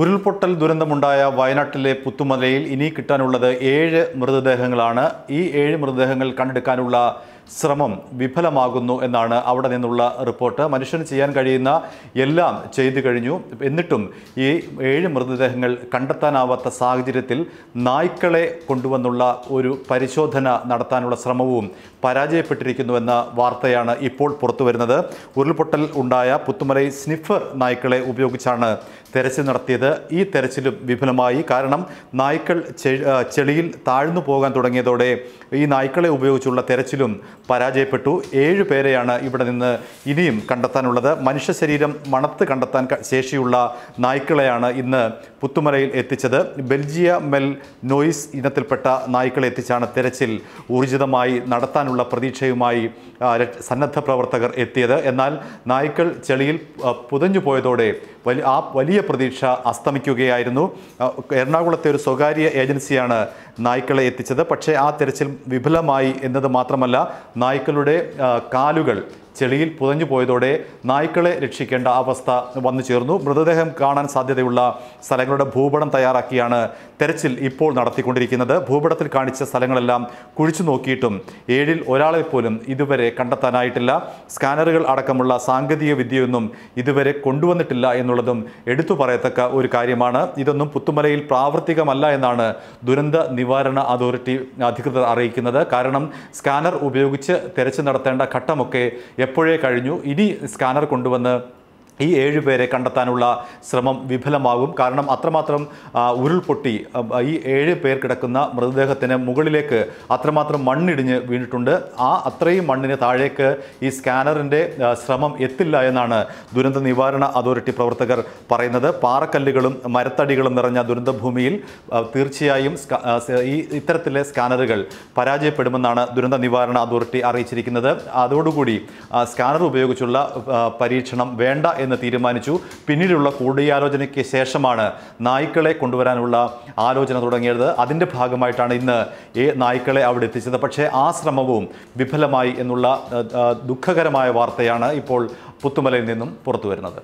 ഉരുൾപൊട്ടൽ ദുരന്തമുണ്ടായ വയനാട്ടിലെ പുത്തുമലയിൽ ഇനി കിട്ടാനുള്ളത് ഏഴ് മൃതദേഹങ്ങളാണ് ഈ ഏഴ് മൃതദേഹങ്ങൾ കണ്ടെടുക്കാനുള്ള ശ്രമം വിഫലമാകുന്നു എന്നാണ് അവിടെ നിന്നുള്ള റിപ്പോർട്ട് മനുഷ്യന് ചെയ്യാൻ കഴിയുന്ന എല്ലാം ചെയ്തു കഴിഞ്ഞു എന്നിട്ടും ഈ ഏഴ് മൃതദേഹങ്ങൾ കണ്ടെത്താനാവാത്ത സാഹചര്യത്തിൽ നായ്ക്കളെ കൊണ്ടുവന്നുള്ള ഒരു പരിശോധന നടത്താനുള്ള ശ്രമവും പരാജയപ്പെട്ടിരിക്കുന്നുവെന്ന വാർത്തയാണ് ഇപ്പോൾ പുറത്തുവരുന്നത് ഉരുൾപൊട്ടൽ ഉണ്ടായ പുത്തുമലൈ സ്നിഫർ നായ്ക്കളെ ഉപയോഗിച്ചാണ് തെരച്ചിൽ നടത്തിയത് ഈ തെരച്ചിലും വിഫലമായി കാരണം നായ്ക്കൾ ചെളിയിൽ താഴ്ന്നു പോകാൻ തുടങ്ങിയതോടെ ഈ നായ്ക്കളെ ഉപയോഗിച്ചുള്ള തെരച്ചിലും പരാജയപ്പെട്ടു ഏഴ് പേരെയാണ് ഇവിടെ നിന്ന് ഇനിയും കണ്ടെത്താനുള്ളത് മനുഷ്യ ശരീരം മണത്ത് കണ്ടെത്താൻ ശേഷിയുള്ള നായ്ക്കളെയാണ് ഇന്ന് പുത്തുമലയിൽ എത്തിച്ചത് ബെൽജിയ മെൽ നോയിസ് ഇനത്തിൽപ്പെട്ട നായ്ക്കളെ എത്തിച്ചാണ് തെരച്ചിൽ ഊർജിതമായി നടത്താനുള്ള പ്രതീക്ഷയുമായി സന്നദ്ധ പ്രവർത്തകർ എത്തിയത് എന്നാൽ നായ്ക്കൾ ചെളിയിൽ പുതഞ്ഞു പോയതോടെ വലിയ ആ വലിയ പ്രതീക്ഷ അസ്തമിക്കുകയായിരുന്നു എറണാകുളത്തെ ഒരു സ്വകാര്യ ഏജൻസിയാണ് നായ്ക്കളെ എത്തിച്ചത് പക്ഷേ ആ തെരച്ചിൽ വിഫലമായി എന്നത് മാത്രമല്ല നായ്ക്കളുടെ കാലുകൾ ചെളിയിൽ പുതഞ്ഞു പോയതോടെ നായ്ക്കളെ രക്ഷിക്കേണ്ട അവസ്ഥ വന്നു ചേർന്നു മൃതദേഹം കാണാൻ സാധ്യതയുള്ള സ്ഥലങ്ങളുടെ ഭൂപടം തയ്യാറാക്കിയാണ് തെരച്ചിൽ ഇപ്പോൾ നടത്തിക്കൊണ്ടിരിക്കുന്നത് ഭൂപടത്തിൽ കാണിച്ച സ്ഥലങ്ങളെല്ലാം കുഴിച്ചു നോക്കിയിട്ടും ഏഴിൽ ഒരാളെ പോലും ഇതുവരെ കണ്ടെത്താനായിട്ടില്ല സ്കാനറുകൾ അടക്കമുള്ള സാങ്കേതിക വിദ്യയൊന്നും ഇതുവരെ കൊണ്ടുവന്നിട്ടില്ല എന്നുള്ളതും എടുത്തു പറയത്തക്ക ഒരു കാര്യമാണ് ഇതൊന്നും പുത്തുമലയിൽ പ്രാവർത്തികമല്ല എന്നാണ് ദുരന്ത നിവാരണ അതോറിറ്റി അധികൃതർ അറിയിക്കുന്നത് കാരണം സ്കാനർ ഉപയോഗിച്ച് തെരച്ചിൽ നടത്തേണ്ട ഘട്ടമൊക്കെ എപ്പോഴേ കഴിഞ്ഞു ഇനി സ്കാനർ കൊണ്ടുവന്ന് ഈ ഏഴ് പേരെ കണ്ടെത്താനുള്ള ശ്രമം വിഫലമാകും കാരണം അത്രമാത്രം ഉരുൾപൊട്ടി ഈ ഏഴ് പേർ കിടക്കുന്ന മൃതദേഹത്തിന് മുകളിലേക്ക് അത്രമാത്രം മണ്ണിടിഞ്ഞ് വീണിട്ടുണ്ട് ആ അത്രയും മണ്ണിന് താഴേക്ക് ഈ സ്കാനറിൻ്റെ ശ്രമം എത്തില്ല എന്നാണ് ദുരന്ത നിവാരണ അതോറിറ്റി പ്രവർത്തകർ പറയുന്നത് പാറക്കല്ലുകളും മരത്തടികളും നിറഞ്ഞ ദുരന്തഭൂമിയിൽ തീർച്ചയായും ഈ ഇത്തരത്തിലെ സ്കാനറുകൾ പരാജയപ്പെടുമെന്നാണ് ദുരന്ത നിവാരണ അതോറിറ്റി അറിയിച്ചിരിക്കുന്നത് അതോടുകൂടി സ്കാനർ ഉപയോഗിച്ചുള്ള പരീക്ഷണം വേണ്ട എന്ന് തീരുമാനിച്ചു പിന്നീടുള്ള കൂടിയാലോചനയ്ക്ക് ശേഷമാണ് നായ്ക്കളെ കൊണ്ടുവരാനുള്ള ആലോചന തുടങ്ങിയത് അതിൻ്റെ ഭാഗമായിട്ടാണ് ഇന്ന് ഈ നായ്ക്കളെ അവിടെ എത്തിച്ചത് പക്ഷേ ആ ശ്രമവും വിഫലമായി എന്നുള്ള ദുഃഖകരമായ വാർത്തയാണ് ഇപ്പോൾ പുത്തുമലയിൽ നിന്നും പുറത്തു വരുന്നത്